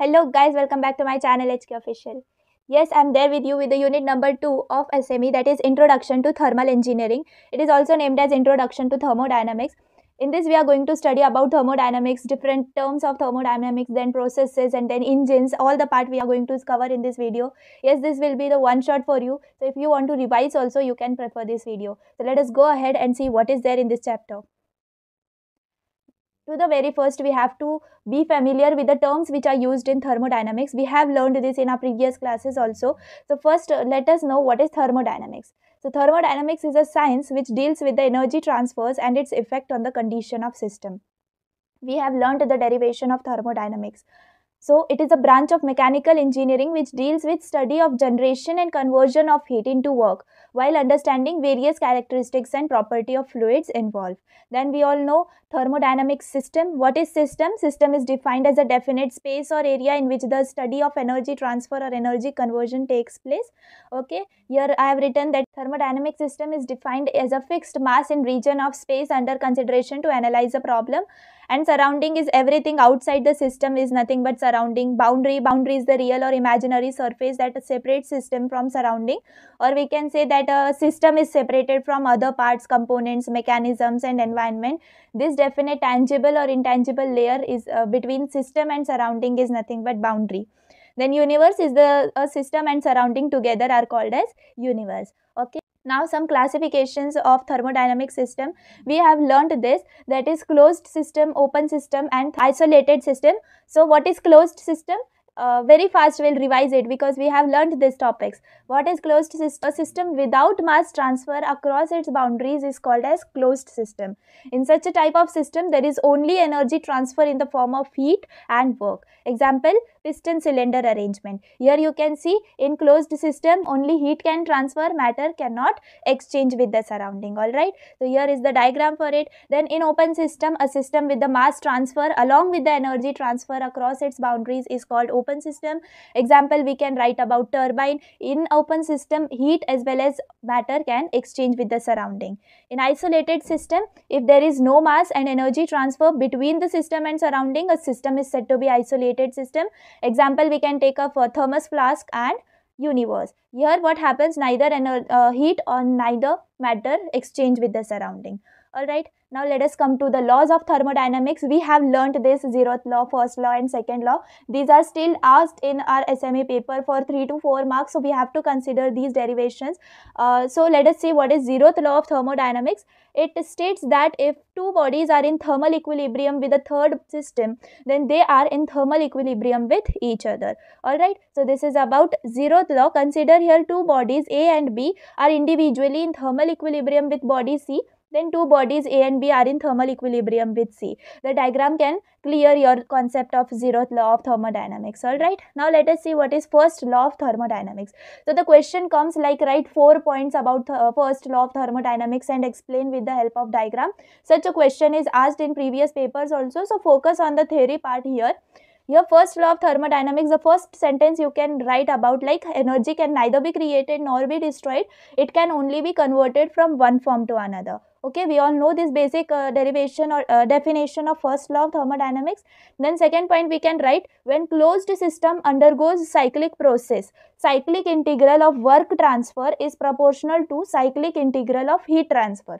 Hello guys, welcome back to my channel HK Official. Yes, I'm there with you with the unit number 2 of SME that is Introduction to Thermal Engineering. It is also named as Introduction to Thermodynamics. In this we are going to study about thermodynamics, different terms of thermodynamics, then processes and then engines, all the part we are going to cover in this video. Yes, this will be the one shot for you. So if you want to revise also, you can prefer this video. So let us go ahead and see what is there in this chapter to the very first we have to be familiar with the terms which are used in thermodynamics we have learned this in our previous classes also so first uh, let us know what is thermodynamics so thermodynamics is a science which deals with the energy transfers and its effect on the condition of system we have learned the derivation of thermodynamics so it is a branch of mechanical engineering which deals with study of generation and conversion of heat into work while understanding various characteristics and property of fluids involved. Then we all know thermodynamic system. What is system? System is defined as a definite space or area in which the study of energy transfer or energy conversion takes place. Okay, here I have written that thermodynamic system is defined as a fixed mass in region of space under consideration to analyze a problem and surrounding is everything outside the system is nothing but surrounding boundary boundary is the real or imaginary surface that separates system from surrounding or we can say that that a system is separated from other parts, components, mechanisms, and environment, this definite tangible or intangible layer is uh, between system and surrounding is nothing but boundary. Then universe is the system and surrounding together are called as universe. Okay. Now some classifications of thermodynamic system. We have learned this that is closed system, open system and isolated system. So what is closed system? uh, very fast we'll revise it because we have learned these topics. What is closed system? A system without mass transfer across its boundaries is called as closed system. In such a type of system, there is only energy transfer in the form of heat and work. Example, piston cylinder arrangement. Here you can see in closed system only heat can transfer matter cannot exchange with the surrounding alright. So here is the diagram for it. Then in open system a system with the mass transfer along with the energy transfer across its boundaries is called open system. Example we can write about turbine. In open system heat as well as matter can exchange with the surrounding. In isolated system if there is no mass and energy transfer between the system and surrounding a system is said to be isolated system Example, we can take a thermos flask and universe. Here what happens neither an, uh, heat or neither matter exchange with the surrounding. Alright, now let us come to the laws of thermodynamics. We have learnt this zeroth law, first law and second law. These are still asked in our SME paper for 3 to 4 marks. So we have to consider these derivations. Uh, so let us see what is zeroth law of thermodynamics. It states that if two bodies are in thermal equilibrium with a third system, then they are in thermal equilibrium with each other. Alright, so this is about zeroth law. Consider here two bodies A and B are individually in thermal equilibrium with body C then two bodies A and B are in thermal equilibrium with C. The diagram can clear your concept of zeroth law of thermodynamics. Alright, now let us see what is first law of thermodynamics. So the question comes like write four points about uh, first law of thermodynamics and explain with the help of diagram. Such a question is asked in previous papers also. So focus on the theory part here Your first law of thermodynamics the first sentence you can write about like energy can neither be created nor be destroyed it can only be converted from one form to another okay we all know this basic uh, derivation or uh, definition of first law of thermodynamics then second point we can write when closed system undergoes cyclic process cyclic integral of work transfer is proportional to cyclic integral of heat transfer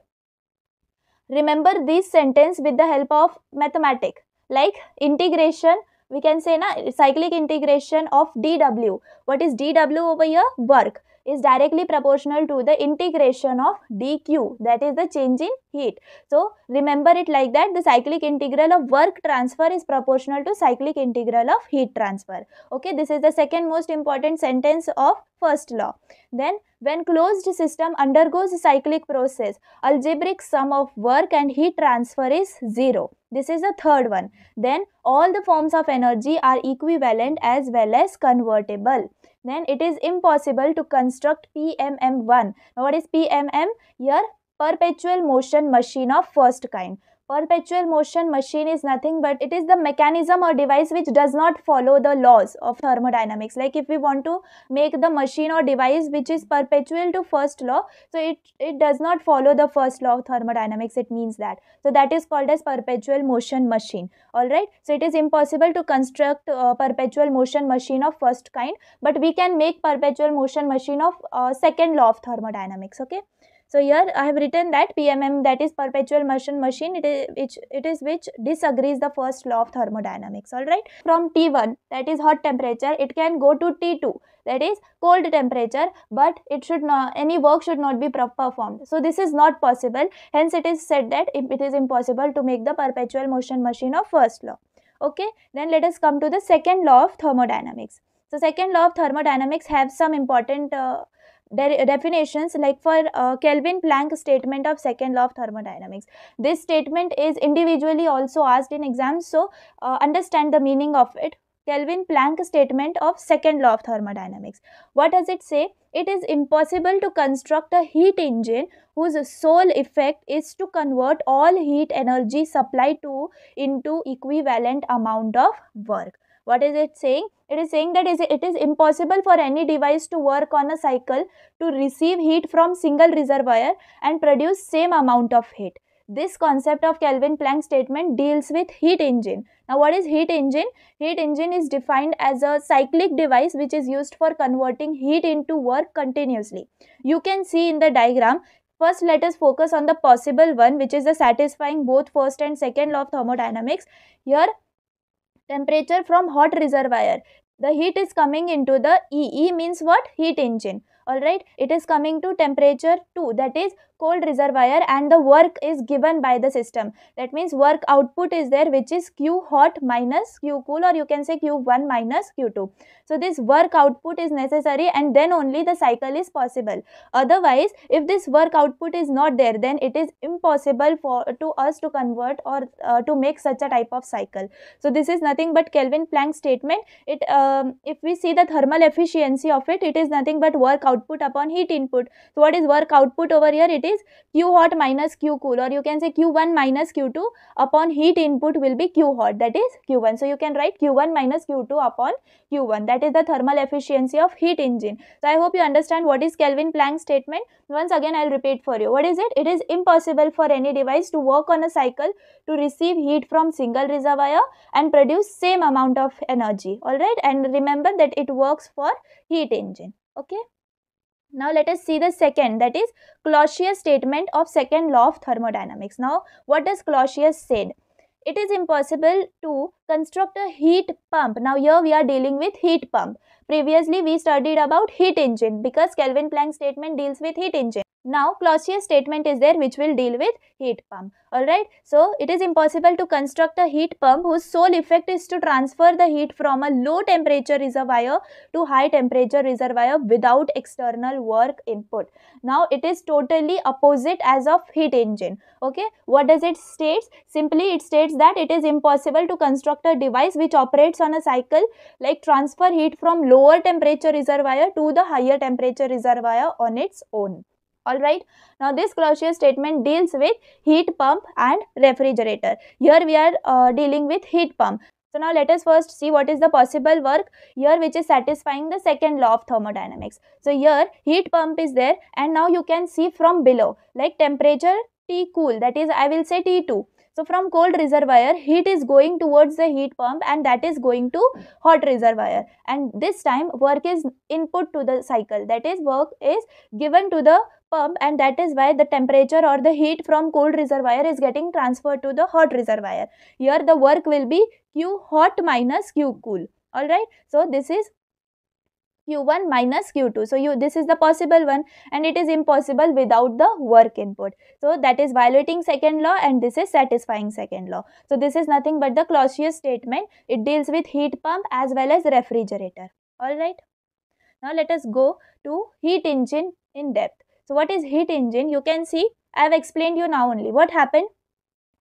remember this sentence with the help of mathematics like integration we can say na cyclic integration of dw what is dw over here work is directly proportional to the integration of dq that is the change in heat. So remember it like that the cyclic integral of work transfer is proportional to cyclic integral of heat transfer. Okay, this is the second most important sentence of first law. Then when closed system undergoes cyclic process, algebraic sum of work and heat transfer is 0. This is the third one. Then all the forms of energy are equivalent as well as convertible. Then it is impossible to construct PMM1. Now what is PMM? Here perpetual motion machine of first kind. Perpetual motion machine is nothing but it is the mechanism or device which does not follow the laws of thermodynamics. Like if we want to make the machine or device which is perpetual to first law, so it, it does not follow the first law of thermodynamics, it means that. So that is called as perpetual motion machine, alright. So it is impossible to construct a perpetual motion machine of first kind, but we can make perpetual motion machine of uh, second law of thermodynamics, okay. So here I have written that PMM that is perpetual motion machine it is, which, it is which disagrees the first law of thermodynamics alright. From T1 that is hot temperature it can go to T2 that is cold temperature but it should not any work should not be performed. So this is not possible hence it is said that it is impossible to make the perpetual motion machine of first law okay then let us come to the second law of thermodynamics so second law of thermodynamics have some important uh, de uh, definitions like for uh, Kelvin Planck statement of second law of thermodynamics. This statement is individually also asked in exams. So uh, understand the meaning of it. Kelvin Planck statement of second law of thermodynamics. What does it say? It is impossible to construct a heat engine whose sole effect is to convert all heat energy supplied to into equivalent amount of work. What is it saying? It is saying that it is impossible for any device to work on a cycle to receive heat from single reservoir and produce same amount of heat. This concept of Kelvin Planck statement deals with heat engine. Now what is heat engine? Heat engine is defined as a cyclic device which is used for converting heat into work continuously. You can see in the diagram First, let us focus on the possible one, which is the satisfying both first and second law of thermodynamics. Here, temperature from hot reservoir. The heat is coming into the EE means what? Heat engine. Alright, it is coming to temperature 2 that is cold reservoir and the work is given by the system. That means work output is there which is Q hot minus Q cool or you can say Q1 minus Q2. So this work output is necessary and then only the cycle is possible. Otherwise, if this work output is not there, then it is impossible for to us to convert or uh, to make such a type of cycle. So this is nothing but Kelvin Planck statement. It um, If we see the thermal efficiency of it, it is nothing but work output upon heat input. So what is work output over here? It is is Q hot minus Q cool or you can say Q1 minus Q2 upon heat input will be Q hot that is Q1. So you can write Q1 minus Q2 upon Q1 that is the thermal efficiency of heat engine. So I hope you understand what is Kelvin Planck statement. Once again I will repeat for you. What is it? It is impossible for any device to work on a cycle to receive heat from single reservoir and produce same amount of energy. Alright and remember that it works for heat engine. Okay. Now let us see the second that is Clausius statement of second law of thermodynamics. Now what does Clausius said? It is impossible to construct a heat pump. Now here we are dealing with heat pump. Previously we studied about heat engine because Kelvin Planck statement deals with heat engine. Now Clausius statement is there which will deal with heat pump. Alright, so it is impossible to construct a heat pump whose sole effect is to transfer the heat from a low temperature reservoir to high temperature reservoir without external work input. Now it is totally opposite as of heat engine. Okay, what does it states? Simply it states that it is impossible to construct conductor device which operates on a cycle like transfer heat from lower temperature reservoir to the higher temperature reservoir on its own. Alright, now this Clausius statement deals with heat pump and refrigerator. Here we are uh, dealing with heat pump. So now let us first see what is the possible work here which is satisfying the second law of thermodynamics. So here heat pump is there and now you can see from below like temperature T cool that is I will say T2 so from cold reservoir, heat is going towards the heat pump and that is going to hot reservoir. And this time work is input to the cycle. That is work is given to the pump and that is why the temperature or the heat from cold reservoir is getting transferred to the hot reservoir. Here the work will be Q hot minus Q cool. Alright. So this is q1 minus q2 so you this is the possible one and it is impossible without the work input so that is violating second law and this is satisfying second law so this is nothing but the clausius statement it deals with heat pump as well as refrigerator all right now let us go to heat engine in depth so what is heat engine you can see i have explained you now only what happened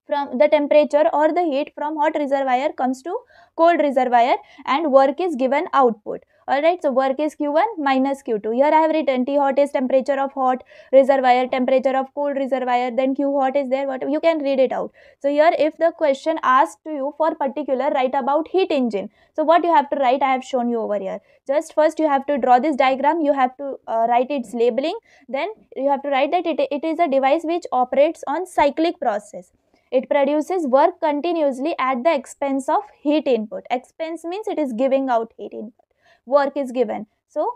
from the temperature or the heat from hot reservoir comes to cold reservoir and work is given output alright. So, work is Q1 minus Q2. Here I have written T hot is temperature of hot reservoir, temperature of cold reservoir, then Q hot is there, what you can read it out. So, here if the question asked to you for particular write about heat engine. So, what you have to write I have shown you over here. Just first you have to draw this diagram, you have to uh, write its labeling, then you have to write that it, it is a device which operates on cyclic process. It produces work continuously at the expense of heat input. Expense means it is giving out heat input. Work is given. So,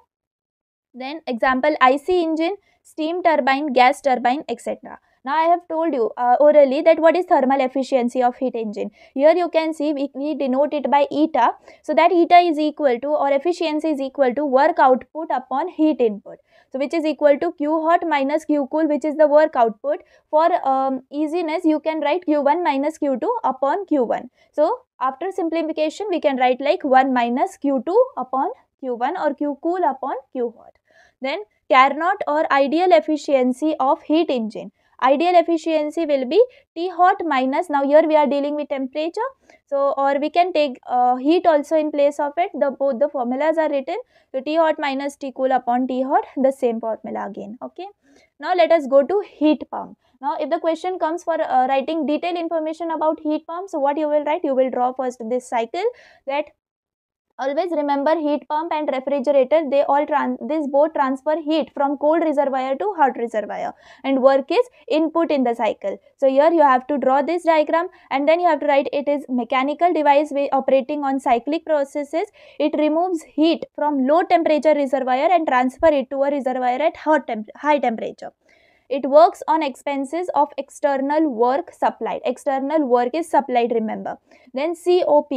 then example IC engine, steam turbine, gas turbine, etc. Now I have told you uh, orally that what is thermal efficiency of heat engine. Here you can see we, we denote it by eta. So that eta is equal to or efficiency is equal to work output upon heat input. So which is equal to Q hot minus Q cool which is the work output. For um, easiness you can write Q1 minus Q2 upon Q1. So after simplification we can write like 1 minus Q2 upon Q1 or Q cool upon Q hot. Then Carnot or ideal efficiency of heat engine ideal efficiency will be T hot minus. Now here we are dealing with temperature. So or we can take uh, heat also in place of it. The both the formulas are written. So T hot minus T cool upon T hot the same formula again. Okay. Now let us go to heat pump. Now if the question comes for uh, writing detailed information about heat pump. So what you will write you will draw first this cycle that always remember heat pump and refrigerator they all this both transfer heat from cold reservoir to hot reservoir and work is input in the cycle so here you have to draw this diagram and then you have to write it is mechanical device operating on cyclic processes it removes heat from low temperature reservoir and transfer it to a reservoir at hot temp high temperature it works on expenses of external work supplied external work is supplied remember then cop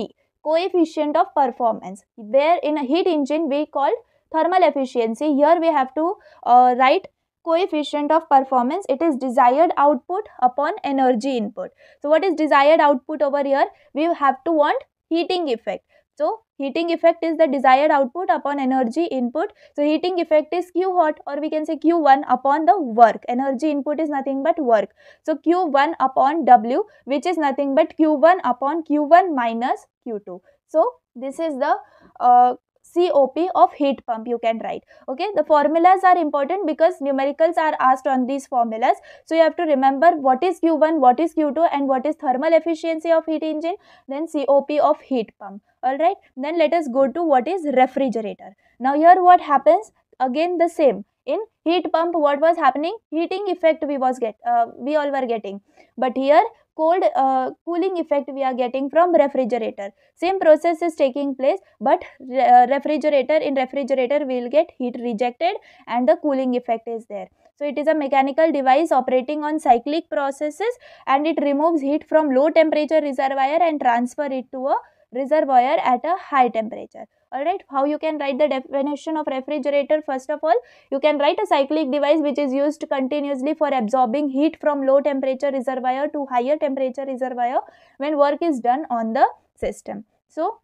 coefficient of performance where in a heat engine we call thermal efficiency here we have to uh, write coefficient of performance it is desired output upon energy input so what is desired output over here we have to want heating effect so heating effect is the desired output upon energy input. So heating effect is Q hot or we can say Q1 upon the work. Energy input is nothing but work. So Q1 upon W which is nothing but Q1 upon Q1 minus Q2. So this is the uh, COP of heat pump you can write. Okay, the formulas are important because numericals are asked on these formulas. So you have to remember what is Q1, what is Q2 and what is thermal efficiency of heat engine, then COP of heat pump. Alright, then let us go to what is refrigerator. Now here what happens, again the same. In heat pump what was happening? Heating effect we was get, uh, we all were getting. But here cold uh, cooling effect we are getting from refrigerator same process is taking place but re uh, refrigerator in refrigerator will get heat rejected and the cooling effect is there so it is a mechanical device operating on cyclic processes and it removes heat from low temperature reservoir and transfer it to a reservoir at a high temperature alright how you can write the definition of refrigerator first of all you can write a cyclic device which is used continuously for absorbing heat from low temperature reservoir to higher temperature reservoir when work is done on the system so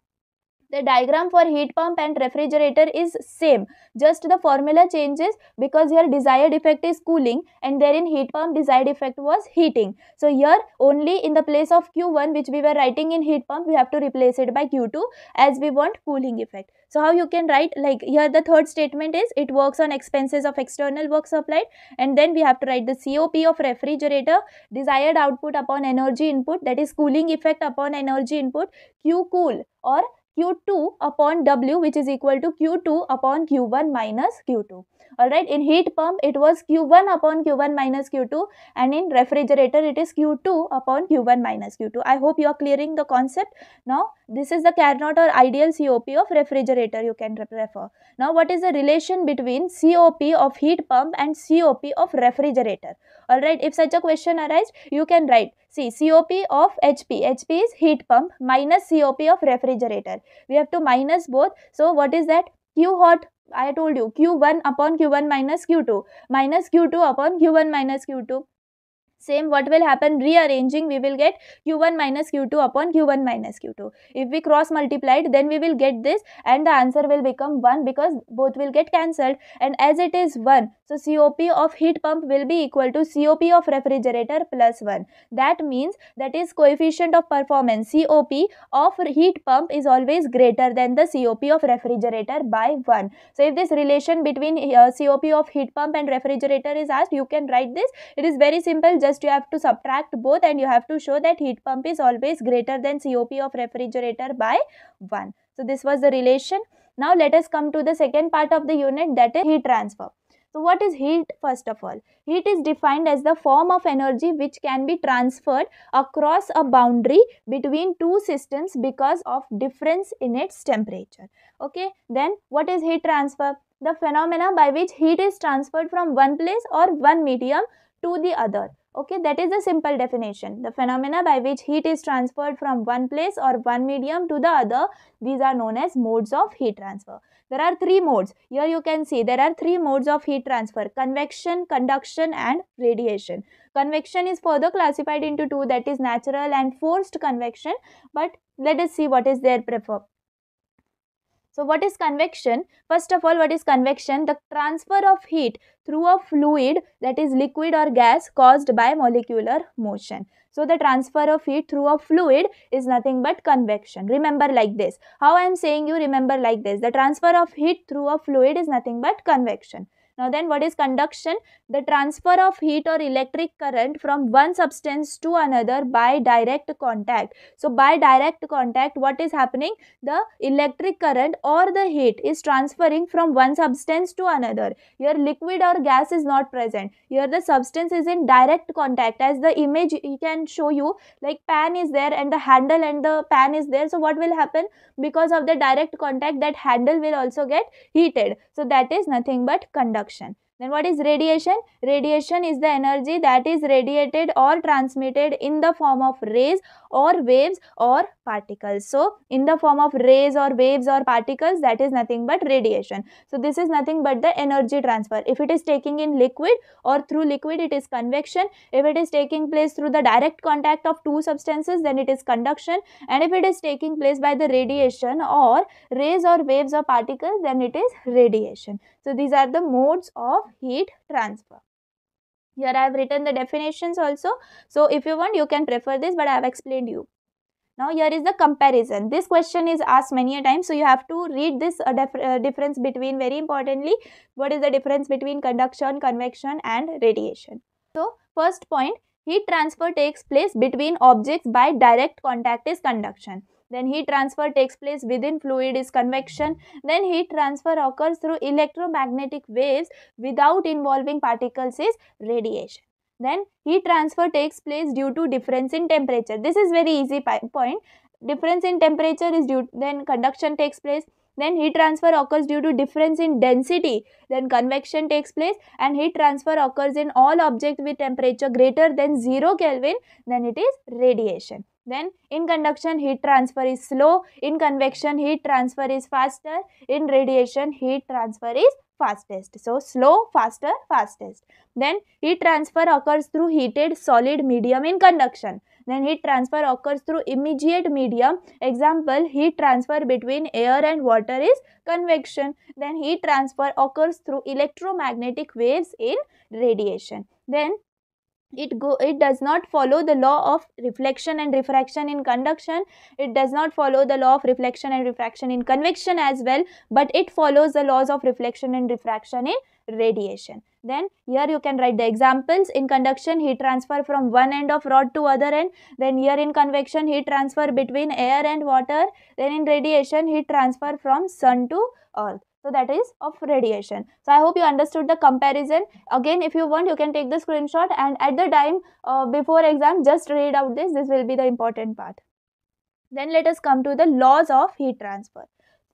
the diagram for heat pump and refrigerator is same just the formula changes because here desired effect is cooling and therein heat pump desired effect was heating so here only in the place of q1 which we were writing in heat pump we have to replace it by q2 as we want cooling effect so how you can write like here the third statement is it works on expenses of external work supplied and then we have to write the cop of refrigerator desired output upon energy input that is cooling effect upon energy input q cool or Q2 upon W which is equal to Q2 upon Q1 minus Q2. Alright, in heat pump it was Q1 upon Q1 minus Q2 and in refrigerator it is Q2 upon Q1 minus Q2. I hope you are clearing the concept. Now, this is the Carnot or ideal COP of refrigerator you can refer. Now, what is the relation between COP of heat pump and COP of refrigerator? Alright, if such a question arises, you can write See, COP of HP. HP is heat pump minus COP of refrigerator. We have to minus both. So, what is that? Q hot I told you Q1 upon Q1 minus Q2 minus Q2 upon Q1 minus Q2 same what will happen rearranging we will get q1 minus q2 upon q1 minus q2 if we cross multiplied then we will get this and the answer will become 1 because both will get cancelled and as it is 1 so cop of heat pump will be equal to cop of refrigerator plus 1 that means that is coefficient of performance cop of heat pump is always greater than the cop of refrigerator by 1 so if this relation between uh, cop of heat pump and refrigerator is asked you can write this it is very simple just you have to subtract both and you have to show that heat pump is always greater than COP of refrigerator by 1. So this was the relation. Now let us come to the second part of the unit that is heat transfer. So what is heat first of all? Heat is defined as the form of energy which can be transferred across a boundary between two systems because of difference in its temperature. Okay, then what is heat transfer? The phenomena by which heat is transferred from one place or one medium to the other. Okay, that is the simple definition. The phenomena by which heat is transferred from one place or one medium to the other, these are known as modes of heat transfer. There are three modes. Here you can see there are three modes of heat transfer, convection, conduction and radiation. Convection is further classified into two that is natural and forced convection. But let us see what is their prefer so what is convection? First of all, what is convection? The transfer of heat through a fluid that is liquid or gas caused by molecular motion. So the transfer of heat through a fluid is nothing but convection. Remember like this. How I am saying you remember like this. The transfer of heat through a fluid is nothing but convection. Now then what is conduction? The transfer of heat or electric current from one substance to another by direct contact. So by direct contact what is happening? The electric current or the heat is transferring from one substance to another. Here liquid or gas is not present. Here the substance is in direct contact as the image he can show you like pan is there and the handle and the pan is there. So what will happen? Because of the direct contact that handle will also get heated. So that is nothing but conduction. Then what is radiation? Radiation is the energy that is radiated or transmitted in the form of rays or waves or particles. So, in the form of rays or waves or particles that is nothing but radiation. So, this is nothing but the energy transfer. If it is taking in liquid or through liquid it is convection. If it is taking place through the direct contact of two substances then it is conduction and if it is taking place by the radiation or rays or waves or particles then it is radiation. So these are the modes of heat transfer. Here I have written the definitions also. So if you want you can prefer this but I have explained you. Now here is the comparison. This question is asked many a time. So you have to read this uh, uh, difference between very importantly what is the difference between conduction, convection and radiation. So first point heat transfer takes place between objects by direct contact is conduction. Then heat transfer takes place within fluid is convection. Then heat transfer occurs through electromagnetic waves without involving particles is radiation then heat transfer takes place due to difference in temperature this is very easy point difference in temperature is due then conduction takes place then heat transfer occurs due to difference in density then convection takes place and heat transfer occurs in all objects with temperature greater than 0 kelvin then it is radiation then in conduction heat transfer is slow, in convection heat transfer is faster, in radiation heat transfer is fastest. So slow, faster, fastest. Then heat transfer occurs through heated solid medium in conduction. Then heat transfer occurs through immediate medium. Example, heat transfer between air and water is convection. Then heat transfer occurs through electromagnetic waves in radiation. Then it go it does not follow the law of reflection and refraction in conduction it does not follow the law of reflection and refraction in convection as well but it follows the laws of reflection and refraction in radiation then here you can write the examples in conduction heat transfer from one end of rod to other end then here in convection heat transfer between air and water then in radiation heat transfer from sun to earth so that is of radiation so i hope you understood the comparison again if you want you can take the screenshot and at the time uh, before exam just read out this this will be the important part then let us come to the laws of heat transfer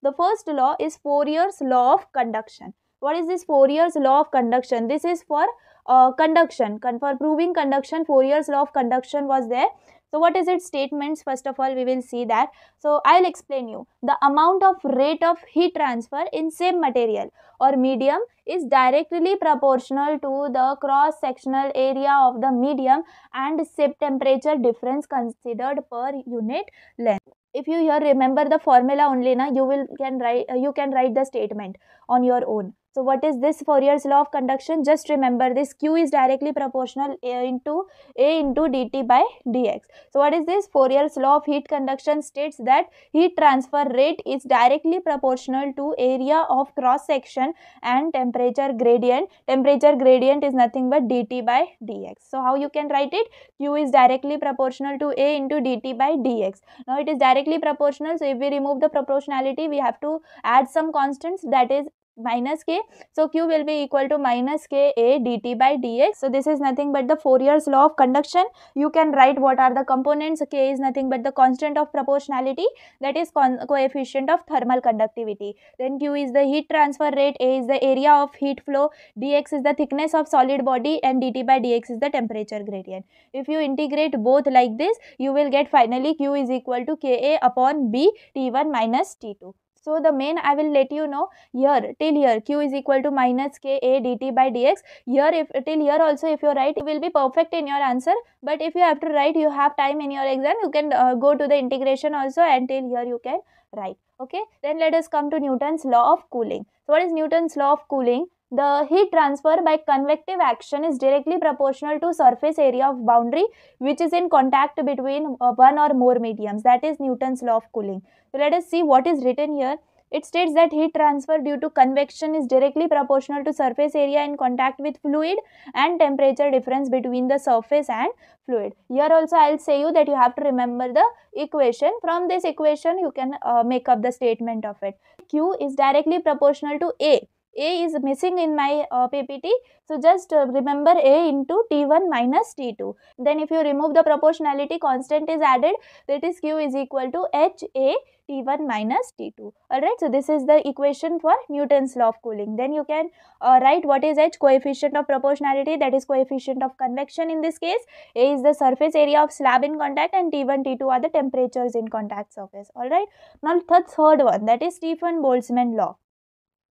the first law is Fourier's law of conduction what is this Fourier's law of conduction this is for uh, conduction Con for proving conduction Fourier's law of conduction was there so what is its statements? First of all, we will see that. So I'll explain you. The amount of rate of heat transfer in same material or medium is directly proportional to the cross-sectional area of the medium and same temperature difference considered per unit length if you here remember the formula only na you will can write uh, you can write the statement on your own so what is this Fourier's law of conduction? Just remember this Q is directly proportional A into A into dt by dx. So what is this? Fourier's law of heat conduction states that heat transfer rate is directly proportional to area of cross section and temperature gradient. Temperature gradient is nothing but dt by dx. So how you can write it? Q is directly proportional to A into dt by dx. Now it is directly proportional. So if we remove the proportionality, we have to add some constants that is minus k. So q will be equal to minus k a dt by dx. So this is nothing but the Fourier's law of conduction. You can write what are the components. k is nothing but the constant of proportionality that is coefficient of thermal conductivity. Then q is the heat transfer rate, a is the area of heat flow, dx is the thickness of solid body and dt by dx is the temperature gradient. If you integrate both like this, you will get finally q is equal to ka upon b t1 minus t2. So the main I will let you know here till here q is equal to minus k a dt by dx. Here if till here also if you write it will be perfect in your answer. But if you have to write you have time in your exam you can uh, go to the integration also and till here you can write. Okay. Then let us come to Newton's law of cooling. So what is Newton's law of cooling? The heat transfer by convective action is directly proportional to surface area of boundary which is in contact between uh, one or more mediums. That is Newton's law of cooling. So let us see what is written here. It states that heat transfer due to convection is directly proportional to surface area in contact with fluid and temperature difference between the surface and fluid. Here also I will say you that you have to remember the equation. From this equation you can uh, make up the statement of it. Q is directly proportional to A a is missing in my uh, PPT. So just uh, remember A into T1 minus T2. Then if you remove the proportionality constant is added that is Q is equal to H A T1 minus T2. Alright, so this is the equation for Newton's law of cooling. Then you can uh, write what is H coefficient of proportionality that is coefficient of convection in this case. A is the surface area of slab in contact and T1, T2 are the temperatures in contact surface. Alright, now the third one that is Stephen Boltzmann law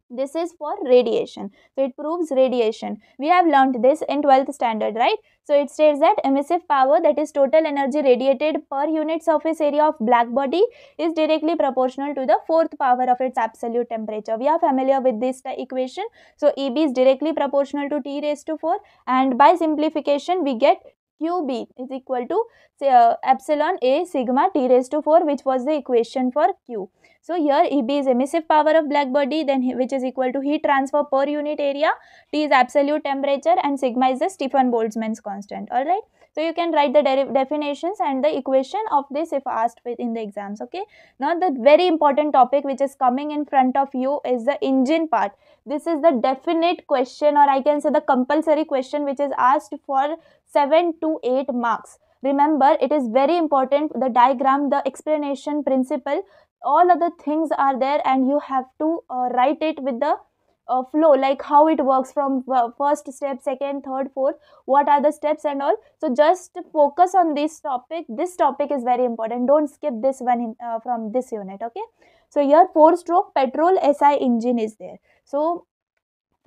this is for radiation so it proves radiation we have learned this in 12th standard right so it states that emissive power that is total energy radiated per unit surface area of black body is directly proportional to the fourth power of its absolute temperature we are familiar with this equation so eb is directly proportional to t raised to 4 and by simplification we get qb is equal to say, uh, epsilon a sigma t raised to 4 which was the equation for q. So here eb is emissive power of black body then which is equal to heat transfer per unit area, t is absolute temperature and sigma is the Stefan Boltzmann's constant alright so you can write the definitions and the equation of this if asked in the exams okay now the very important topic which is coming in front of you is the engine part this is the definite question or i can say the compulsory question which is asked for 7 to 8 marks remember it is very important the diagram the explanation principle all other things are there and you have to uh, write it with the uh, flow like how it works from uh, first step second third fourth what are the steps and all so just focus on this topic this topic is very important don't skip this one uh, from this unit okay so your four stroke petrol si engine is there so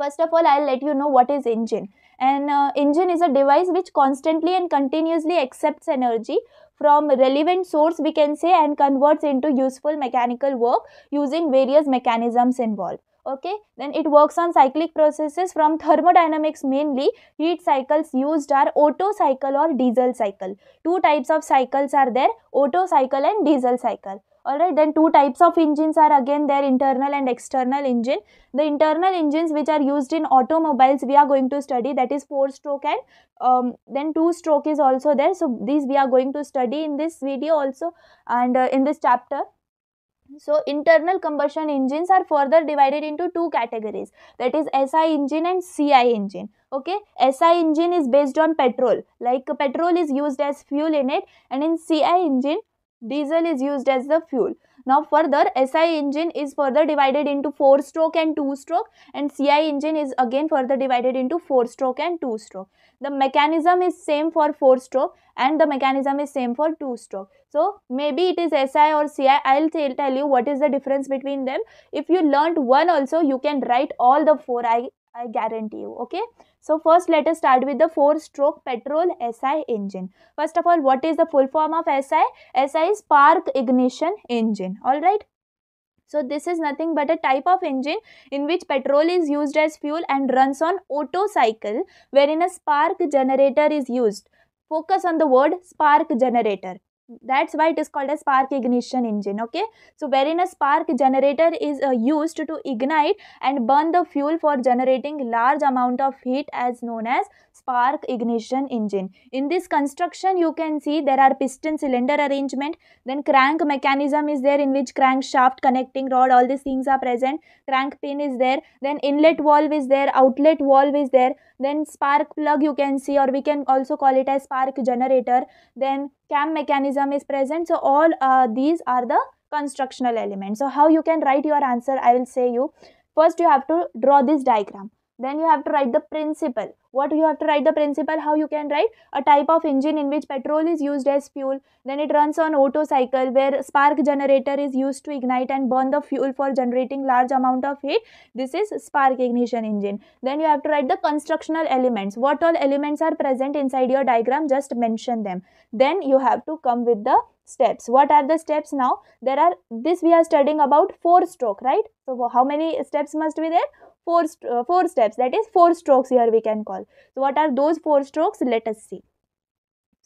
first of all i'll let you know what is engine and uh, engine is a device which constantly and continuously accepts energy from relevant source we can say and converts into useful mechanical work using various mechanisms involved okay then it works on cyclic processes from thermodynamics mainly heat cycles used are Otto cycle or diesel cycle two types of cycles are there Otto cycle and diesel cycle alright then two types of engines are again there internal and external engine the internal engines which are used in automobiles we are going to study that is four stroke and um, then two stroke is also there so these we are going to study in this video also and uh, in this chapter so internal combustion engines are further divided into two categories that is SI engine and CI engine. Okay, SI engine is based on petrol like petrol is used as fuel in it and in CI engine diesel is used as the fuel. Now further SI engine is further divided into 4 stroke and 2 stroke and CI engine is again further divided into 4 stroke and 2 stroke. The mechanism is same for 4 stroke and the mechanism is same for 2 stroke. So maybe it is SI or CI. I'll tell you what is the difference between them. If you learnt one also you can write all the 4. I, I guarantee you. Okay. So first let us start with the four stroke petrol SI engine. First of all, what is the full form of SI? SI is spark ignition engine. All right. So this is nothing but a type of engine in which petrol is used as fuel and runs on auto cycle wherein a spark generator is used. Focus on the word spark generator that's why it is called as spark ignition engine okay so wherein a spark generator is uh, used to ignite and burn the fuel for generating large amount of heat as known as spark ignition engine in this construction you can see there are piston cylinder arrangement then crank mechanism is there in which crank shaft, connecting rod all these things are present crank pin is there then inlet valve is there outlet valve is there then spark plug you can see or we can also call it as spark generator then cam mechanism is present. So all uh, these are the constructional elements. So how you can write your answer, I will say you. First you have to draw this diagram then you have to write the principle what you have to write the principle how you can write a type of engine in which petrol is used as fuel then it runs on auto cycle where spark generator is used to ignite and burn the fuel for generating large amount of heat this is spark ignition engine then you have to write the constructional elements what all elements are present inside your diagram just mention them then you have to come with the steps what are the steps now there are this we are studying about four stroke right so how many steps must be there four, uh, four steps that is four strokes here we can call. So what are those four strokes? Let us see.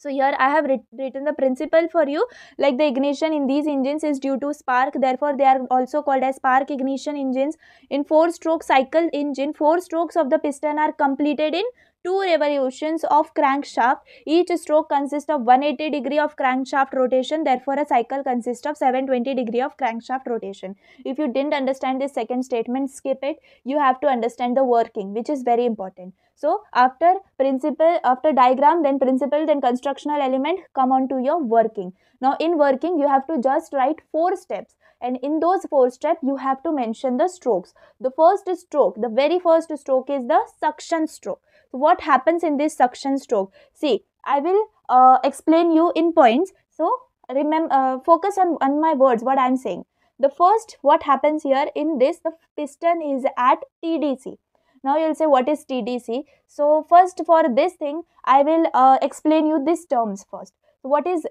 So here I have written the principle for you like the ignition in these engines is due to spark therefore they are also called as spark ignition engines. In 4 stroke cycle engine 4 strokes of the piston are completed in two revolutions of crankshaft. Each stroke consists of 180 degree of crankshaft rotation. Therefore, a cycle consists of 720 degree of crankshaft rotation. If you didn't understand this second statement, skip it. You have to understand the working, which is very important. So, after principle, after diagram, then principle, then constructional element, come on to your working. Now, in working, you have to just write four steps. And in those four steps, you have to mention the strokes. The first stroke, the very first stroke is the suction stroke what happens in this suction stroke see i will uh, explain you in points so remember uh, focus on on my words what i'm saying the first what happens here in this the piston is at tdc now you'll say what is tdc so first for this thing i will uh, explain you these terms first what is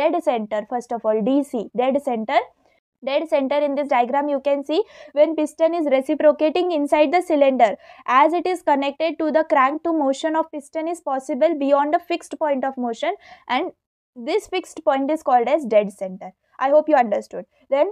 dead center first of all dc dead center dead center in this diagram you can see when piston is reciprocating inside the cylinder as it is connected to the crank to motion of piston is possible beyond a fixed point of motion and this fixed point is called as dead center. I hope you understood. Then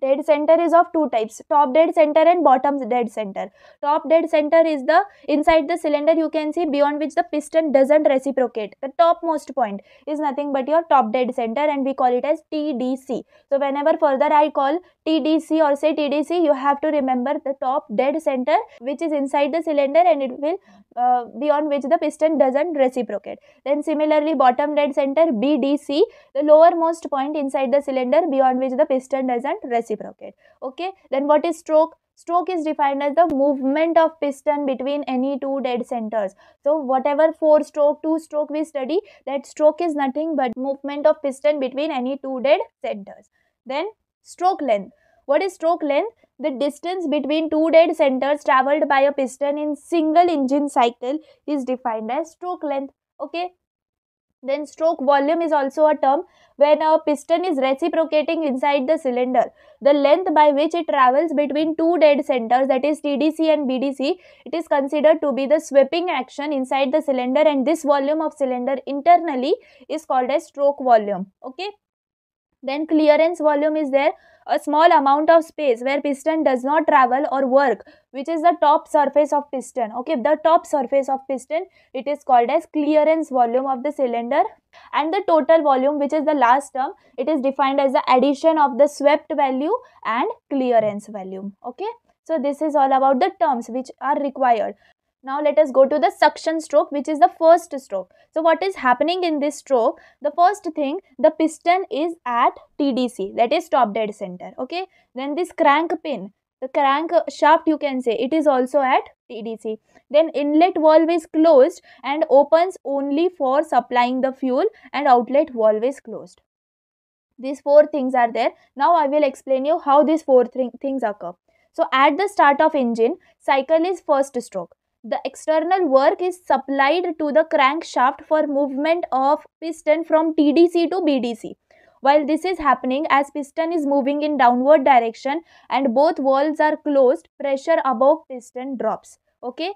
dead center is of two types top dead center and bottom dead center top dead center is the inside the cylinder you can see beyond which the piston doesn't reciprocate the topmost point is nothing but your top dead center and we call it as tdc so whenever further i call tdc or say tdc you have to remember the top dead center which is inside the cylinder and it will uh, beyond which the piston doesn't reciprocate then similarly bottom dead center bdc the lowermost point inside the cylinder beyond which the piston doesn't reciprocate reciprocate okay then what is stroke stroke is defined as the movement of piston between any two dead centers so whatever four stroke two stroke we study that stroke is nothing but movement of piston between any two dead centers then stroke length what is stroke length the distance between two dead centers traveled by a piston in single engine cycle is defined as stroke length okay then stroke volume is also a term when a piston is reciprocating inside the cylinder. The length by which it travels between two dead centers that is TDC and BDC, it is considered to be the sweeping action inside the cylinder and this volume of cylinder internally is called as stroke volume. Okay. Then clearance volume is there a small amount of space where piston does not travel or work which is the top surface of piston okay the top surface of piston it is called as clearance volume of the cylinder and the total volume which is the last term it is defined as the addition of the swept value and clearance volume okay so this is all about the terms which are required now let us go to the suction stroke which is the first stroke. So what is happening in this stroke? The first thing the piston is at TDC that is top dead center. Okay. Then this crank pin the crank shaft you can say it is also at TDC. Then inlet valve is closed and opens only for supplying the fuel and outlet valve is closed. These four things are there. Now I will explain you how these four th things occur. So at the start of engine, cycle is first stroke. The external work is supplied to the crankshaft for movement of piston from TDC to BDC. While this is happening as piston is moving in downward direction and both valves are closed, pressure above piston drops. Okay,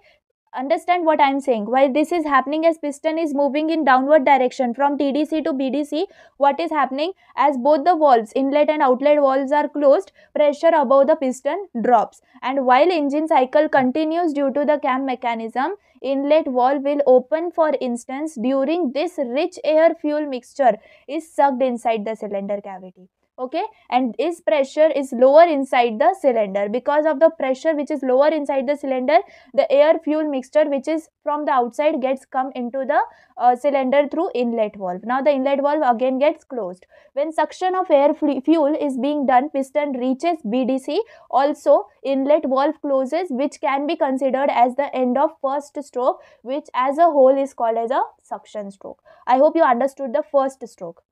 understand what i'm saying while this is happening as piston is moving in downward direction from tdc to bdc what is happening as both the valves inlet and outlet valves are closed pressure above the piston drops and while engine cycle continues due to the cam mechanism inlet valve will open for instance during this rich air fuel mixture is sucked inside the cylinder cavity okay and this pressure is lower inside the cylinder because of the pressure which is lower inside the cylinder the air fuel mixture which is from the outside gets come into the uh, cylinder through inlet valve now the inlet valve again gets closed when suction of air fuel is being done piston reaches bdc also inlet valve closes which can be considered as the end of first stroke which as a whole is called as a suction stroke i hope you understood the first stroke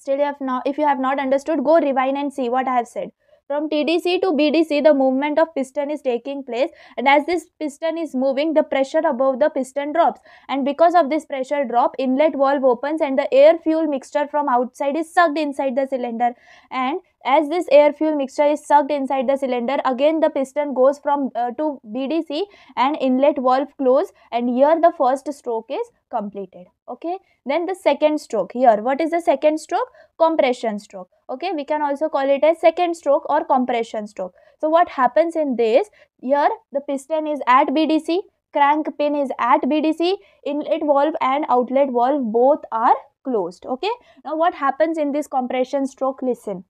Still, you have not, if you have not understood, go rewind and see what I have said. From TDC to BDC, the movement of piston is taking place and as this piston is moving, the pressure above the piston drops and because of this pressure drop, inlet valve opens and the air fuel mixture from outside is sucked inside the cylinder and as this air fuel mixture is sucked inside the cylinder, again the piston goes from uh, to BDC and inlet valve close and here the first stroke is completed. Okay. Then the second stroke here. What is the second stroke? Compression stroke. Okay. We can also call it a second stroke or compression stroke. So what happens in this? Here the piston is at BDC crank pin is at BDC, inlet valve and outlet valve both are closed. Okay. Now what happens in this compression stroke? Listen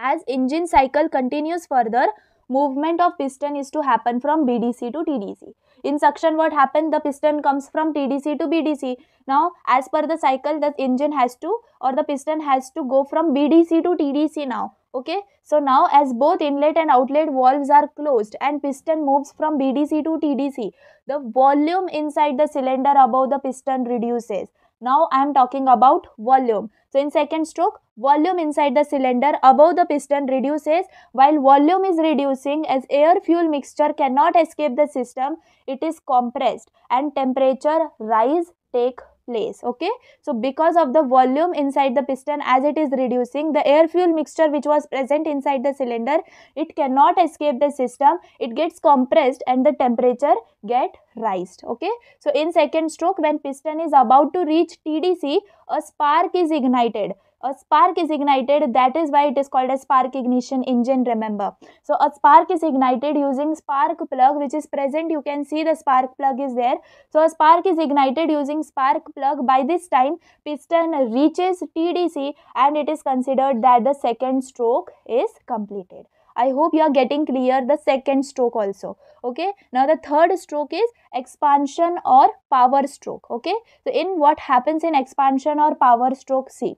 as engine cycle continues further, movement of piston is to happen from BDC to TDC. In suction what happened? The piston comes from TDC to BDC. Now as per the cycle the engine has to or the piston has to go from BDC to TDC now. Okay. So now as both inlet and outlet valves are closed and piston moves from BDC to TDC, the volume inside the cylinder above the piston reduces now I am talking about volume. So in second stroke, volume inside the cylinder above the piston reduces while volume is reducing as air fuel mixture cannot escape the system, it is compressed and temperature rise take place okay so because of the volume inside the piston as it is reducing the air fuel mixture which was present inside the cylinder it cannot escape the system it gets compressed and the temperature get raised okay so in second stroke when piston is about to reach tdc a spark is ignited a spark is ignited that is why it is called a spark ignition engine remember so a spark is ignited using spark plug which is present you can see the spark plug is there so a spark is ignited using spark plug by this time piston reaches tdc and it is considered that the second stroke is completed I hope you are getting clear the second stroke also. Okay. Now the third stroke is expansion or power stroke. Okay. So in what happens in expansion or power stroke See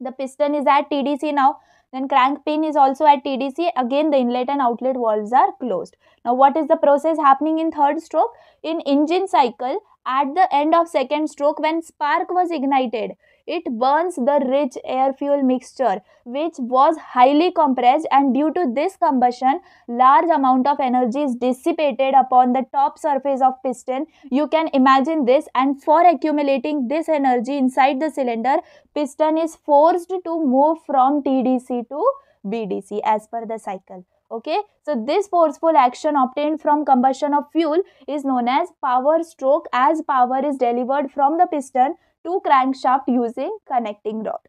the piston is at TDC now then crank pin is also at TDC again the inlet and outlet valves are closed. Now what is the process happening in third stroke? In engine cycle at the end of second stroke when spark was ignited it burns the rich air fuel mixture which was highly compressed and due to this combustion large amount of energy is dissipated upon the top surface of piston. You can imagine this and for accumulating this energy inside the cylinder piston is forced to move from TDC to BDC as per the cycle okay so this forceful action obtained from combustion of fuel is known as power stroke as power is delivered from the piston Two crankshaft using connecting rod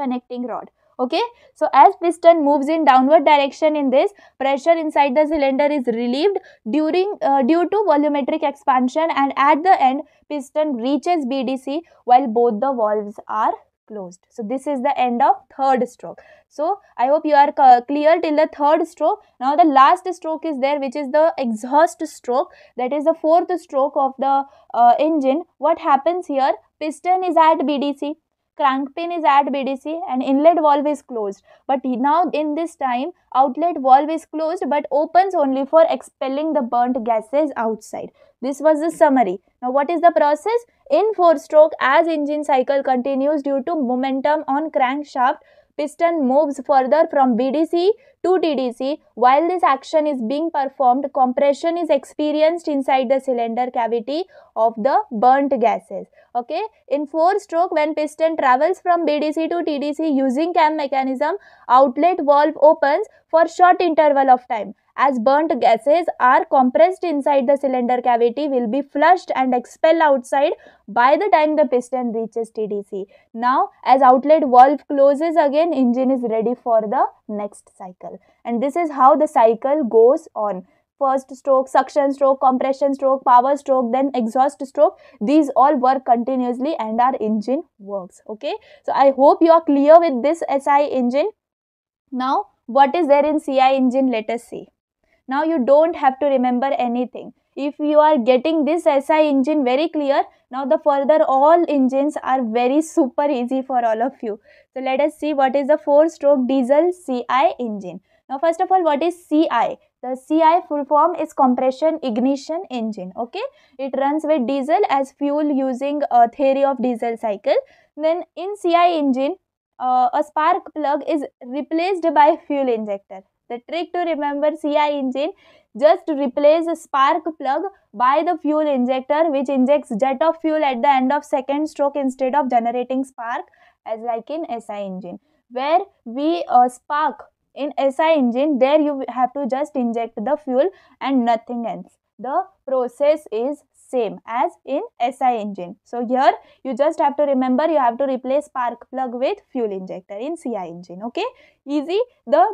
connecting rod okay so as piston moves in downward direction in this pressure inside the cylinder is relieved during uh, due to volumetric expansion and at the end piston reaches bdc while both the valves are closed. So this is the end of third stroke. So I hope you are clear till the third stroke. Now the last stroke is there which is the exhaust stroke that is the fourth stroke of the uh, engine. What happens here? Piston is at BDC crank pin is at BDC and inlet valve is closed. But now in this time, outlet valve is closed but opens only for expelling the burnt gases outside. This was the summary. Now what is the process? In 4 stroke as engine cycle continues due to momentum on crankshaft, piston moves further from BDC to TDC. While this action is being performed, compression is experienced inside the cylinder cavity of the burnt gases. Okay. In four stroke, when piston travels from BDC to TDC using cam mechanism, outlet valve opens for short interval of time as burnt gases are compressed inside the cylinder cavity will be flushed and expelled outside by the time the piston reaches TDC. Now as outlet valve closes again engine is ready for the next cycle and this is how the cycle goes on first stroke, suction stroke, compression stroke, power stroke, then exhaust stroke. These all work continuously and our engine works. Okay. So, I hope you are clear with this SI engine. Now, what is there in CI engine? Let us see now you don't have to remember anything if you are getting this SI engine very clear now the further all engines are very super easy for all of you so let us see what is the four stroke diesel CI engine now first of all what is CI the CI full form is compression ignition engine okay it runs with diesel as fuel using a theory of diesel cycle then in CI engine uh, a spark plug is replaced by fuel injector the trick to remember CI engine just replace spark plug by the fuel injector which injects jet of fuel at the end of second stroke instead of generating spark as like in SI engine where we uh, spark in SI engine there you have to just inject the fuel and nothing else the process is same as in SI engine so here you just have to remember you have to replace spark plug with fuel injector in CI engine okay easy the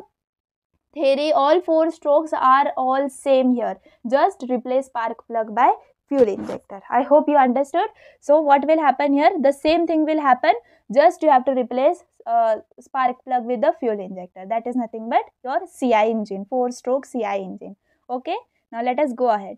theory all four strokes are all same here just replace spark plug by fuel injector i hope you understood so what will happen here the same thing will happen just you have to replace uh, spark plug with the fuel injector that is nothing but your ci engine four stroke ci engine okay now let us go ahead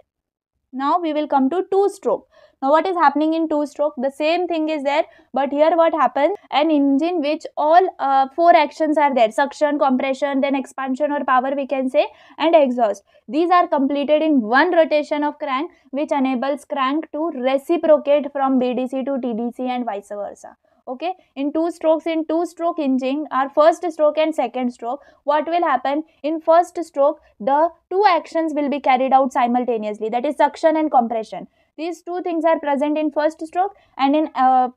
now we will come to two stroke. Now what is happening in two stroke? The same thing is there but here what happens? An engine which all uh, four actions are there. Suction, compression, then expansion or power we can say and exhaust. These are completed in one rotation of crank which enables crank to reciprocate from BDC to TDC and vice versa okay in two strokes in two stroke engine, our first stroke and second stroke what will happen in first stroke the two actions will be carried out simultaneously that is suction and compression these two things are present in first stroke and in uh,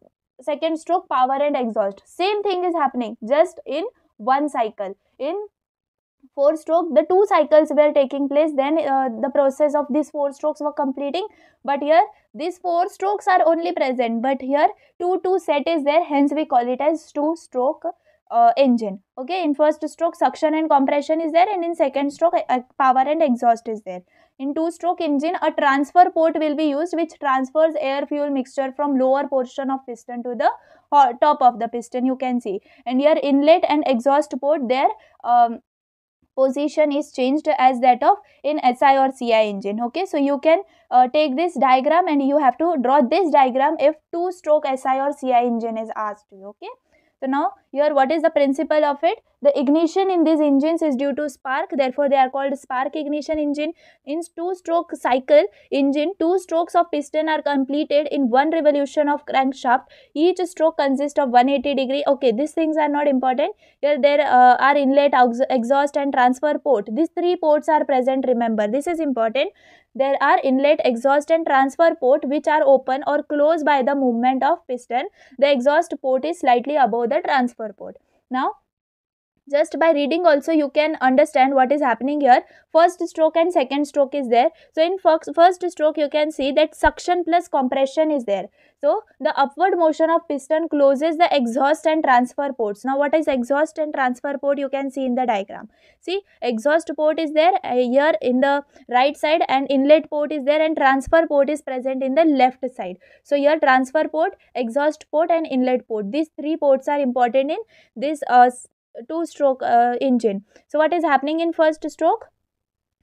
second stroke power and exhaust same thing is happening just in one cycle in four stroke the two cycles were taking place then uh, the process of these four strokes were completing but here these four strokes are only present but here two two set is there hence we call it as two stroke uh, engine okay in first stroke suction and compression is there and in second stroke uh, power and exhaust is there in two stroke engine a transfer port will be used which transfers air fuel mixture from lower portion of piston to the uh, top of the piston you can see and here inlet and exhaust port there um, position is changed as that of in SI or CI engine. Okay, so you can uh, take this diagram and you have to draw this diagram if two stroke SI or CI engine is asked you. Okay, so now here what is the principle of it? The ignition in these engines is due to spark therefore they are called spark ignition engine. In two stroke cycle engine two strokes of piston are completed in one revolution of crankshaft. Each stroke consists of 180 degree. Okay these things are not important. Here there uh, are inlet exhaust and transfer port. These three ports are present remember this is important. There are inlet exhaust and transfer port which are open or closed by the movement of piston. The exhaust port is slightly above the transfer purport. Now, just by reading also you can understand what is happening here first stroke and second stroke is there so in first, stroke you can see that suction plus compression is there so the upward motion of piston closes the exhaust and transfer ports now what is exhaust and transfer port you can see in the diagram see exhaust port is there uh, here in the right side and inlet port is there and transfer port is present in the left side so here transfer port exhaust port and inlet port these three ports are important in this uh, two stroke uh, engine so what is happening in first stroke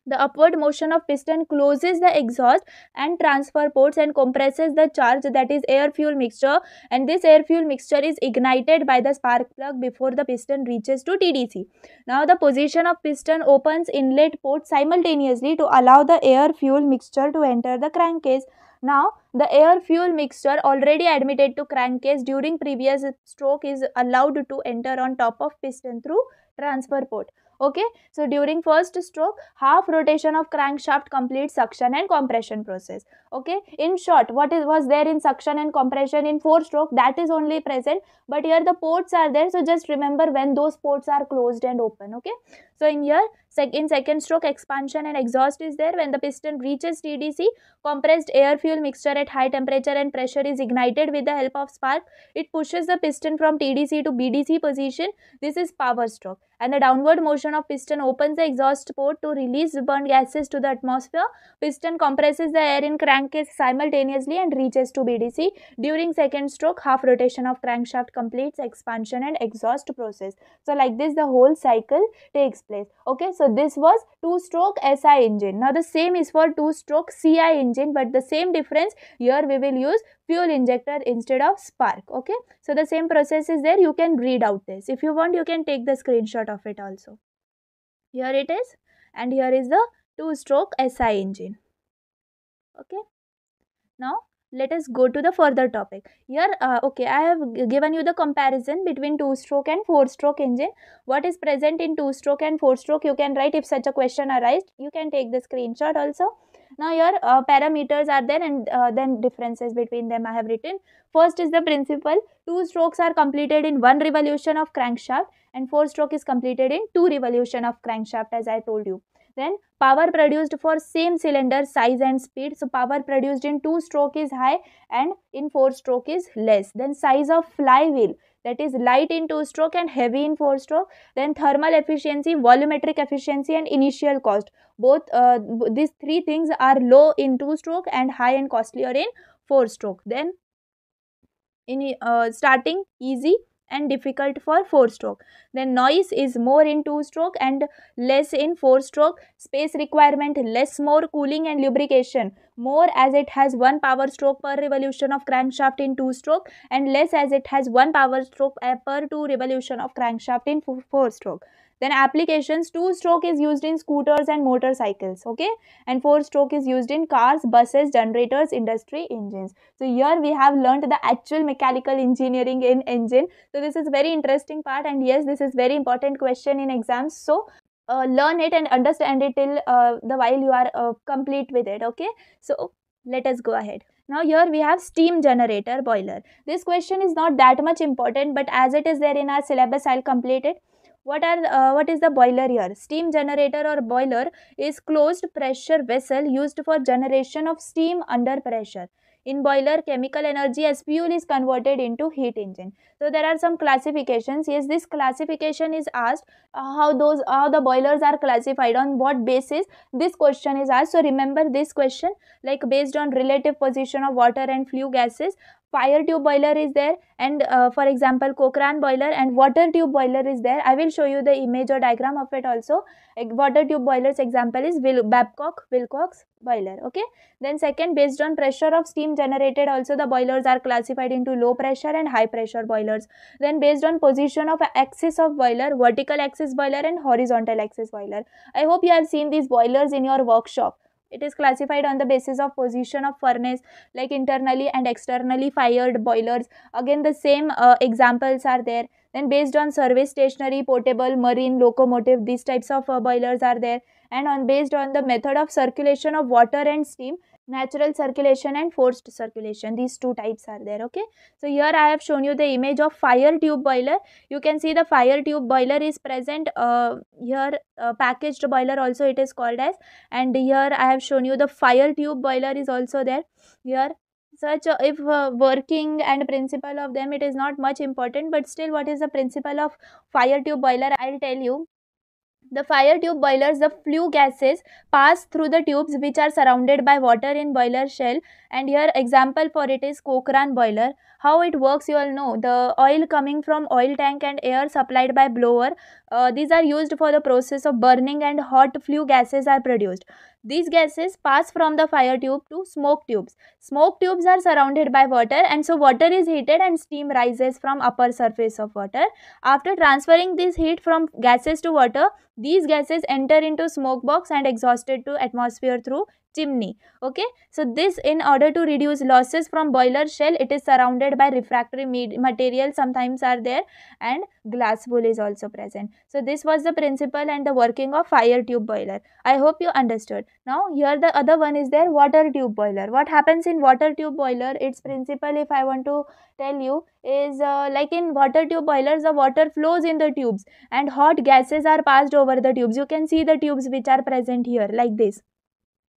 the upward motion of piston closes the exhaust and transfer ports and compresses the charge that is air fuel mixture and this air fuel mixture is ignited by the spark plug before the piston reaches to TDC. Now the position of piston opens inlet port simultaneously to allow the air fuel mixture to enter the crankcase. Now, the air fuel mixture already admitted to crankcase during previous stroke is allowed to enter on top of piston through transfer port. Okay, so during first stroke, half rotation of crankshaft completes suction and compression process. Okay, in short, what is was there in suction and compression in four stroke that is only present, but here the ports are there. So just remember when those ports are closed and open. Okay, so in here, sec in second stroke, expansion and exhaust is there. When the piston reaches TDC, compressed air-fuel mixture at high temperature and pressure is ignited with the help of spark. It pushes the piston from TDC to BDC position. This is power stroke. And the downward motion of piston opens the exhaust port to release burned gases to the atmosphere. Piston compresses the air in crankcase simultaneously and reaches to BDC. During second stroke, half rotation of crankshaft completes expansion and exhaust process. So like this, the whole cycle takes place okay so this was two stroke SI engine now the same is for two stroke CI engine but the same difference here we will use fuel injector instead of spark okay so the same process is there you can read out this if you want you can take the screenshot of it also here it is and here is the two stroke SI engine okay now let us go to the further topic here uh, okay i have given you the comparison between two stroke and four stroke engine what is present in two stroke and four stroke you can write if such a question arises you can take the screenshot also now your uh, parameters are there and uh, then differences between them i have written first is the principle two strokes are completed in one revolution of crankshaft and four stroke is completed in two revolution of crankshaft as i told you then power produced for same cylinder size and speed. So power produced in 2 stroke is high and in 4 stroke is less. Then size of flywheel that is light in 2 stroke and heavy in 4 stroke. Then thermal efficiency, volumetric efficiency and initial cost. Both uh, these three things are low in 2 stroke and high and costlier in 4 stroke. Then in uh, starting easy and difficult for 4 stroke. Then noise is more in 2 stroke and less in 4 stroke. Space requirement less more cooling and lubrication. More as it has 1 power stroke per revolution of crankshaft in 2 stroke and less as it has 1 power stroke eh, per 2 revolution of crankshaft in 4 stroke. Then applications, two-stroke is used in scooters and motorcycles, okay? And four-stroke is used in cars, buses, generators, industry, engines. So here we have learned the actual mechanical engineering in engine. So this is very interesting part and yes, this is very important question in exams. So uh, learn it and understand it till uh, the while you are uh, complete with it, okay? So let us go ahead. Now here we have steam generator boiler. This question is not that much important but as it is there in our syllabus I'll complete it what are uh, what is the boiler here steam generator or boiler is closed pressure vessel used for generation of steam under pressure in boiler chemical energy as fuel is converted into heat engine so there are some classifications yes this classification is asked uh, how those how the boilers are classified on what basis this question is asked so remember this question like based on relative position of water and flue gases fire tube boiler is there and uh, for example Cochrane boiler and water tube boiler is there. I will show you the image or diagram of it also. Like water tube boiler's example is Will Babcock Wilcox boiler. Okay. Then second based on pressure of steam generated also the boilers are classified into low pressure and high pressure boilers. Then based on position of axis of boiler vertical axis boiler and horizontal axis boiler. I hope you have seen these boilers in your workshop it is classified on the basis of position of furnace like internally and externally fired boilers again the same uh, examples are there then based on service stationary portable marine locomotive these types of uh, boilers are there and on based on the method of circulation of water and steam natural circulation and forced circulation these two types are there okay so here i have shown you the image of fire tube boiler you can see the fire tube boiler is present uh, here uh, packaged boiler also it is called as and here i have shown you the fire tube boiler is also there here such uh, if uh, working and principle of them it is not much important but still what is the principle of fire tube boiler i'll tell you the fire tube boilers, the flue gases pass through the tubes which are surrounded by water in boiler shell and here example for it is Cochrane boiler. How it works you all know. The oil coming from oil tank and air supplied by blower. Uh, these are used for the process of burning and hot flue gases are produced. These gases pass from the fire tube to smoke tubes. Smoke tubes are surrounded by water and so water is heated and steam rises from upper surface of water. After transferring this heat from gases to water, these gases enter into smoke box and exhausted to atmosphere through chimney okay so this in order to reduce losses from boiler shell it is surrounded by refractory material sometimes are there and glass wool is also present so this was the principle and the working of fire tube boiler i hope you understood now here the other one is there water tube boiler what happens in water tube boiler its principle if i want to tell you is uh, like in water tube boilers the water flows in the tubes and hot gases are passed over the tubes you can see the tubes which are present here like this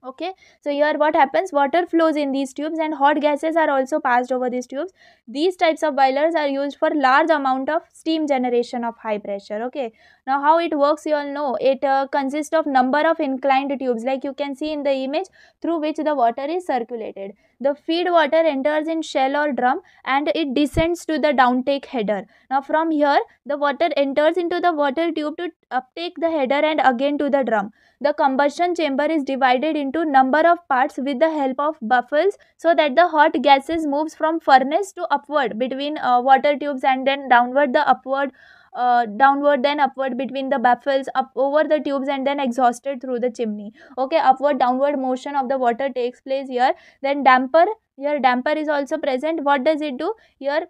okay so here what happens water flows in these tubes and hot gases are also passed over these tubes these types of boilers are used for large amount of steam generation of high pressure okay now how it works you all know. It uh, consists of number of inclined tubes like you can see in the image through which the water is circulated. The feed water enters in shell or drum and it descends to the downtake header. Now from here the water enters into the water tube to uptake the header and again to the drum. The combustion chamber is divided into number of parts with the help of baffles so that the hot gases moves from furnace to upward between uh, water tubes and then downward the upward uh, downward then upward between the baffles up over the tubes and then exhausted through the chimney okay upward downward motion of the water takes place here then damper your damper is also present what does it do here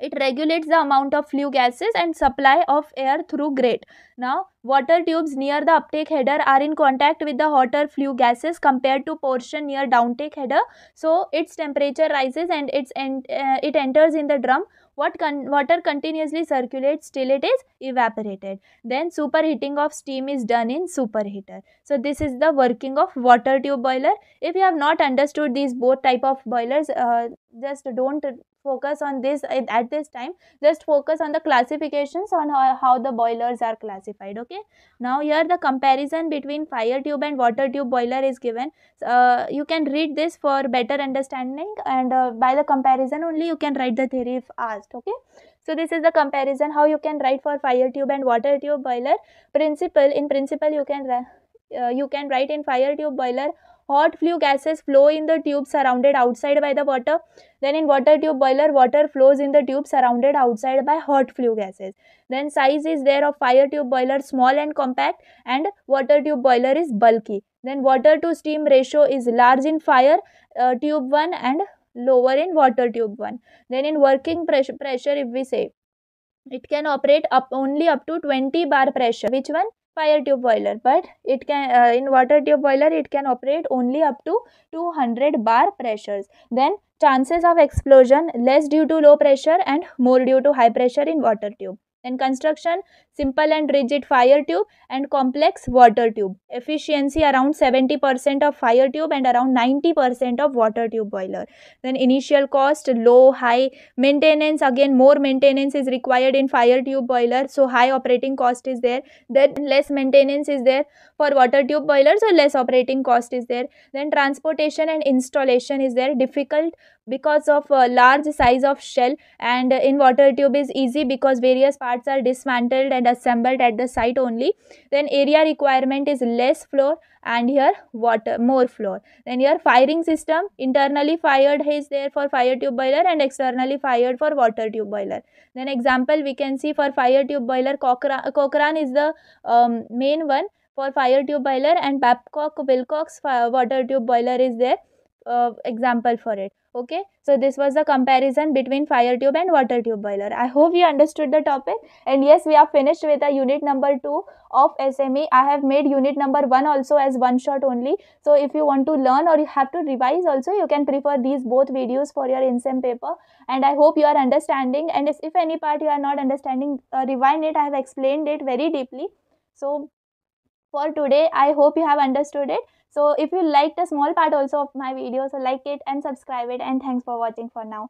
it regulates the amount of flue gases and supply of air through grate now water tubes near the uptake header are in contact with the hotter flue gases compared to portion near downtake header so its temperature rises and its end uh, it enters in the drum what con water continuously circulates till it is evaporated then superheating of steam is done in superheater so this is the working of water tube boiler if you have not understood these both type of boilers uh, just don't focus on this eh, at this time just focus on the classifications on how, how the boilers are classified okay now here the comparison between fire tube and water tube boiler is given uh, you can read this for better understanding and uh, by the comparison only you can write the theory if asked okay so this is the comparison how you can write for fire tube and water tube boiler principle in principle you can uh, you can write in fire tube boiler hot flue gases flow in the tube surrounded outside by the water. Then in water tube boiler, water flows in the tube surrounded outside by hot flue gases. Then size is there of fire tube boiler small and compact and water tube boiler is bulky. Then water to steam ratio is large in fire uh, tube 1 and lower in water tube 1. Then in working pressure, pressure if we say, it can operate up only up to 20 bar pressure. Which one? fire tube boiler but it can uh, in water tube boiler it can operate only up to 200 bar pressures then chances of explosion less due to low pressure and more due to high pressure in water tube then construction, simple and rigid fire tube and complex water tube. Efficiency around 70% of fire tube and around 90% of water tube boiler. Then initial cost, low, high. Maintenance, again more maintenance is required in fire tube boiler. So high operating cost is there. Then less maintenance is there for water tube boiler. So less operating cost is there. Then transportation and installation is there. Difficult because of uh, large size of shell and uh, in water tube is easy because various parts are dismantled and assembled at the site only then area requirement is less floor and here water more floor then your firing system internally fired is there for fire tube boiler and externally fired for water tube boiler then example we can see for fire tube boiler cochran, cochran is the um, main one for fire tube boiler and babcock wilcox fire uh, water tube boiler is there uh, example for it okay so this was the comparison between fire tube and water tube boiler i hope you understood the topic and yes we are finished with the unit number 2 of sme i have made unit number 1 also as one shot only so if you want to learn or you have to revise also you can prefer these both videos for your nsem paper and i hope you are understanding and if any part you are not understanding uh, rewind it i have explained it very deeply so for today i hope you have understood it so if you liked a small part also of my video so like it and subscribe it and thanks for watching for now